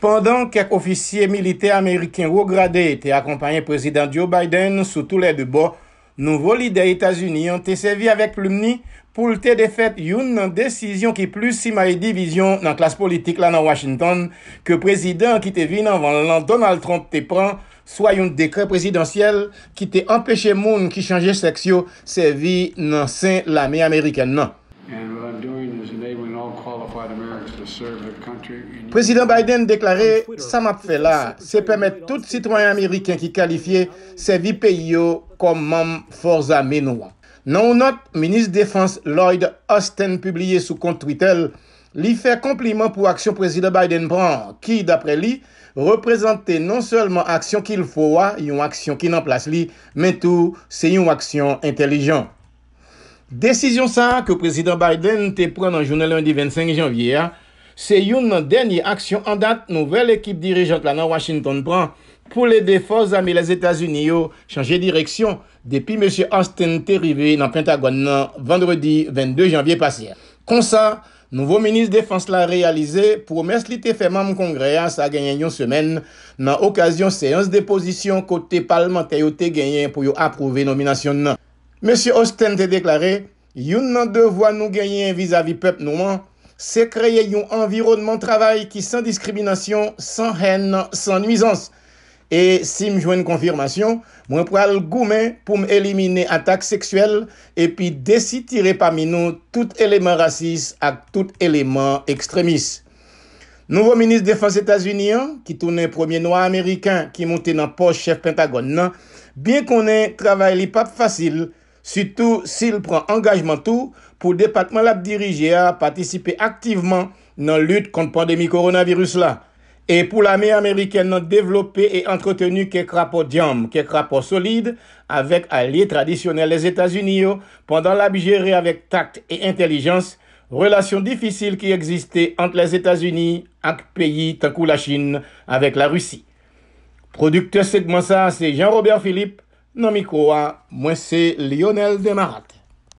Pendan kek ofisye milite Ameriken wograde te akompanyen prezident Joe Biden sou tou lede bo, nou voli de Etasuniyon te sevi avèk ploumni pou te defet yon nan desisyon ki plus si maye divizyon nan klas politik la nan Washington, ke prezident ki te vi nan van lan Donald Trump te pran, swa yon dekre prezidentyel ki te empèche moun ki chanje seksyo sevi nan sen la mi Ameriken nan. Uh, President Biden deklare, sa map fè la, se pèmè tout citoyen Ameriken ki kalifiye se vi peyo kom mam forza menouan. Nan ou not, Ministre Défense Lloyd Austin publiye sou kont Twitter li fè kompliment pou aksyon President Biden bran, ki dapre li, reprezentè non sèlman aksyon ki l fòwa, yon aksyon ki nan plas li, men tou se yon aksyon intelijan. Desisyon sa ke prezident Biden te pran nan jounel lundi 25 janvye, se yon nan denye aksyon an dat nouvel ekip dirijant la nan Washington pran pou le defoz ame les Etats-Unis yo chanje direksyon depi M. Austin te rive nan Pentagon nan vendredi 22 janvye pasye. Konsa, nouvo menis defans la realize pou mers li te fèman mkongrea sa genyen yon semen nan okasyon seyons de pozisyon kote parlamentaryote genyen pou yo aprouve nominasyon nan. Monsie Osten te deklare, yon nan devwa nou genyen vis-a-vis pep nouman, se kreye yon environman travay ki san diskriminasyon, san hen nan, san nuizans. E si m jwen konfirmasyon, mwen pral goumen pou m elimine atak seksuel, epi desi tire pami nou tout eleman rasis ak tout eleman ekstremis. Nouvo minist defans Etats-Unis an, ki toune premier nouan Amerikan ki monte nan poschechef Pentagon nan, biye konen travay li pap fasil, Surtout s'il prend engagement tout pour département la diriger à participer activement dans la lutte contre la pandémie coronavirus là. Et pour l'armée américaine, développer et entretenu quelques rapports diam, quelques rapports solides avec alliés traditionnels des États-Unis pendant la avec tact et intelligence relations difficiles qui existaient entre les États-Unis et pays tant la Chine avec la Russie. Producteur segment ça, c'est Jean-Robert Philippe Namiko a Mwese Lionel de Mahate.